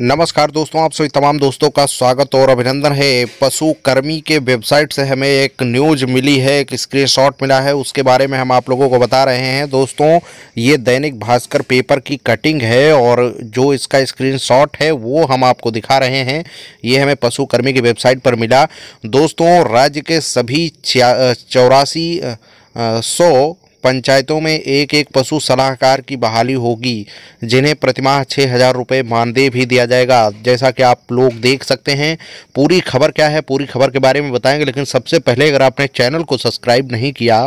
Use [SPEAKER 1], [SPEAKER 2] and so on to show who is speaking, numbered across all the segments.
[SPEAKER 1] नमस्कार दोस्तों आप सभी तमाम दोस्तों का स्वागत और अभिनंदन है पशु कर्मी के वेबसाइट से हमें एक न्यूज मिली है एक स्क्रीनशॉट मिला है उसके बारे में हम आप लोगों को बता रहे हैं दोस्तों ये दैनिक भास्कर पेपर की कटिंग है और जो इसका स्क्रीनशॉट है वो हम आपको दिखा रहे हैं ये हमें पशु कर्मी की वेबसाइट पर मिला दोस्तों राज्य के सभी चौरासी सौ पंचायतों में एक एक पशु सलाहकार की बहाली होगी जिन्हें प्रतिमाह छः हज़ार रुपये मानदेय भी दिया जाएगा जैसा कि आप लोग देख सकते हैं पूरी खबर क्या है पूरी खबर के बारे में बताएंगे लेकिन सबसे पहले अगर आपने चैनल को सब्सक्राइब नहीं किया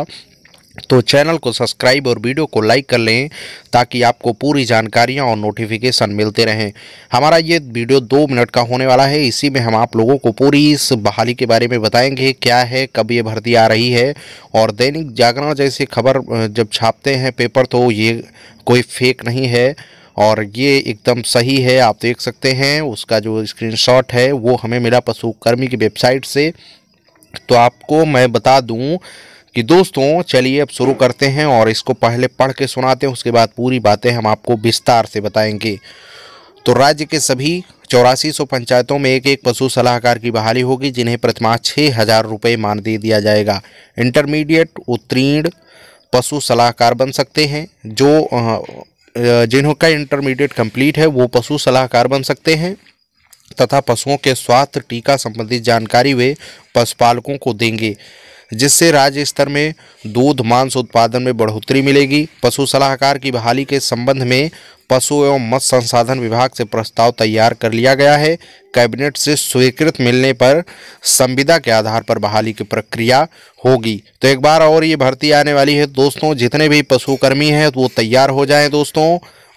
[SPEAKER 1] तो चैनल को सब्सक्राइब और वीडियो को लाइक कर लें ताकि आपको पूरी जानकारियां और नोटिफिकेशन मिलते रहें हमारा ये वीडियो दो मिनट का होने वाला है इसी में हम आप लोगों को पूरी इस बहाली के बारे में बताएंगे क्या है कब ये भर्ती आ रही है और दैनिक जागरण जैसे खबर जब छापते हैं पेपर तो ये कोई फेक नहीं है और ये एकदम सही है आप देख सकते हैं उसका जो स्क्रीन है वो हमें मिला पशुकर्मी की वेबसाइट से तो आपको मैं बता दूँ कि दोस्तों चलिए अब शुरू करते हैं और इसको पहले पढ़ के सुनाते हैं उसके बाद पूरी बातें हम आपको विस्तार से बताएंगे तो राज्य के सभी चौरासी सौ पंचायतों में एक एक पशु सलाहकार की बहाली होगी जिन्हें प्रतिमाह छः हज़ार रुपये मानदेय दिया जाएगा इंटरमीडिएट उत्तीर्ण पशु सलाहकार बन सकते हैं जो जिनका इंटरमीडिएट कंप्लीट है वो पशु सलाहकार बन सकते हैं तथा पशुओं के स्वास्थ्य टीका संबंधित जानकारी वे पशुपालकों को देंगे जिससे राज्य स्तर में दूध मांस उत्पादन में बढ़ोतरी मिलेगी पशु सलाहकार की बहाली के संबंध में पशु एवं मत्स्य संसाधन विभाग से प्रस्ताव तैयार कर लिया गया है कैबिनेट से स्वीकृत मिलने पर संविदा के आधार पर बहाली की प्रक्रिया होगी तो एक बार और ये भर्ती आने वाली है दोस्तों जितने भी पशुकर्मी हैं तो वो तैयार हो जाएं दोस्तों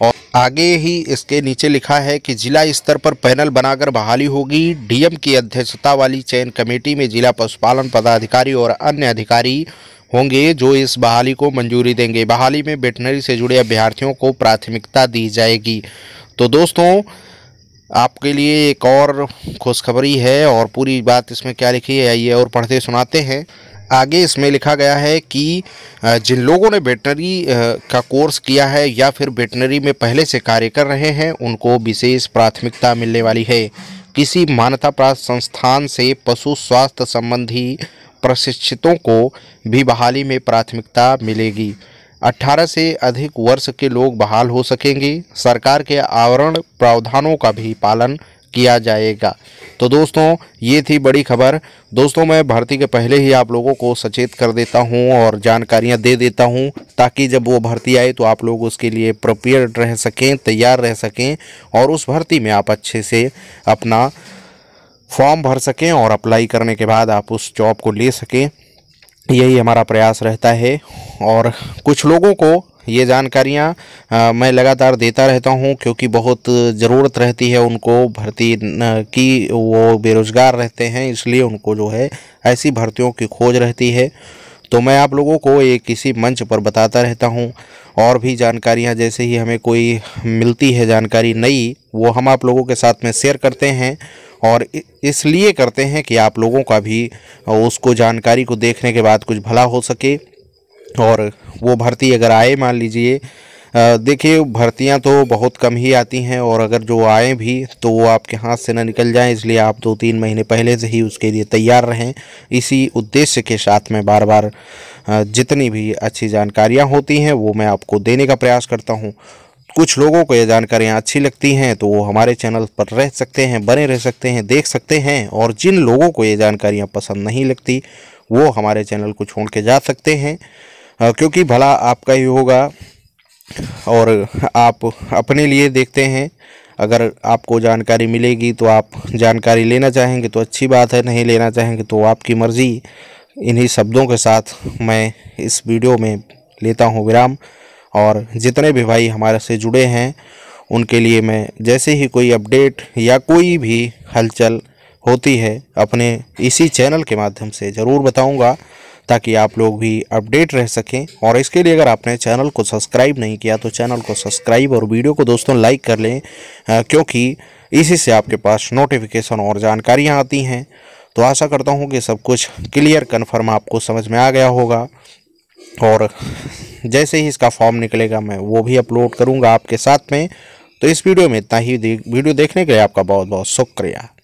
[SPEAKER 1] और आगे ही इसके नीचे लिखा है कि जिला स्तर पर पैनल बनाकर बहाली होगी डीएम की अध्यक्षता वाली चयन कमेटी में जिला पशुपालन पदाधिकारी और अन्य अधिकारी होंगे जो इस बहाली को मंजूरी देंगे बहाली में वेटनरी से जुड़े अभ्यर्थियों को प्राथमिकता दी जाएगी तो दोस्तों आपके लिए एक और खुशखबरी है और पूरी बात इसमें क्या लिखी है आइए और पढ़ते सुनाते हैं आगे इसमें लिखा गया है कि जिन लोगों ने वेटनरी का कोर्स किया है या फिर वेटनरी में पहले से कार्य कर रहे हैं उनको विशेष प्राथमिकता मिलने वाली है किसी मान्यता प्राप्त संस्थान से पशु स्वास्थ्य संबंधी प्रशिक्षितों को भी बहाली में प्राथमिकता मिलेगी 18 से अधिक वर्ष के लोग बहाल हो सकेंगे सरकार के आवरण प्रावधानों का भी पालन किया जाएगा तो दोस्तों ये थी बड़ी खबर दोस्तों मैं भर्ती के पहले ही आप लोगों को सचेत कर देता हूँ और जानकारियाँ दे देता हूँ ताकि जब वो भर्ती आए तो आप लोग उसके लिए प्रिपेयर्ड रह सकें तैयार रह सकें और उस भर्ती में आप अच्छे से अपना फॉर्म भर सकें और अप्लाई करने के बाद आप उस जॉब को ले सकें यही हमारा प्रयास रहता है और कुछ लोगों को ये जानकारियाँ मैं लगातार देता रहता हूँ क्योंकि बहुत ज़रूरत रहती है उनको भर्ती की वो बेरोज़गार रहते हैं इसलिए उनको जो है ऐसी भर्तियों की खोज रहती है तो मैं आप लोगों को ये किसी मंच पर बताता रहता हूँ और भी जानकारियाँ जैसे ही हमें कोई मिलती है जानकारी नई वो हम आप लोगों के साथ में शेयर करते हैं और इसलिए करते हैं कि आप लोगों का भी उसको जानकारी को देखने के बाद कुछ भला हो सके और वो भर्ती अगर आए मान लीजिए देखिए भर्तियां तो बहुत कम ही आती हैं और अगर जो आए भी तो वो आपके हाथ से ना निकल जाए इसलिए आप दो तीन महीने पहले से ही उसके लिए तैयार रहें इसी उद्देश्य के साथ मैं बार बार जितनी भी अच्छी जानकारियां होती हैं वो मैं आपको देने का प्रयास करता हूं कुछ लोगों को ये जानकारियाँ अच्छी लगती हैं तो वो हमारे चैनल पर रह सकते हैं बने रह सकते हैं देख सकते हैं और जिन लोगों को ये जानकारियाँ पसंद नहीं लगती वो हमारे चैनल को छोड़ के जा सकते हैं क्योंकि भला आपका ही होगा और आप अपने लिए देखते हैं अगर आपको जानकारी मिलेगी तो आप जानकारी लेना चाहेंगे तो अच्छी बात है नहीं लेना चाहेंगे तो आपकी मर्ज़ी इन्हीं शब्दों के साथ मैं इस वीडियो में लेता हूं विराम और जितने भी भाई हमारे से जुड़े हैं उनके लिए मैं जैसे ही कोई अपडेट या कोई भी हलचल होती है अपने इसी चैनल के माध्यम से ज़रूर बताऊँगा ताकि आप लोग भी अपडेट रह सकें और इसके लिए अगर आपने चैनल को सब्सक्राइब नहीं किया तो चैनल को सब्सक्राइब और वीडियो को दोस्तों लाइक कर लें क्योंकि इसी से आपके पास नोटिफिकेशन और जानकारियाँ आती हैं तो आशा करता हूँ कि सब कुछ क्लियर कन्फर्म आपको समझ में आ गया होगा और जैसे ही इसका फॉर्म निकलेगा मैं वो भी अपलोड करूँगा आपके साथ में तो इस वीडियो में इतना ही वीडियो देखने के लिए आपका बहुत बहुत शुक्रिया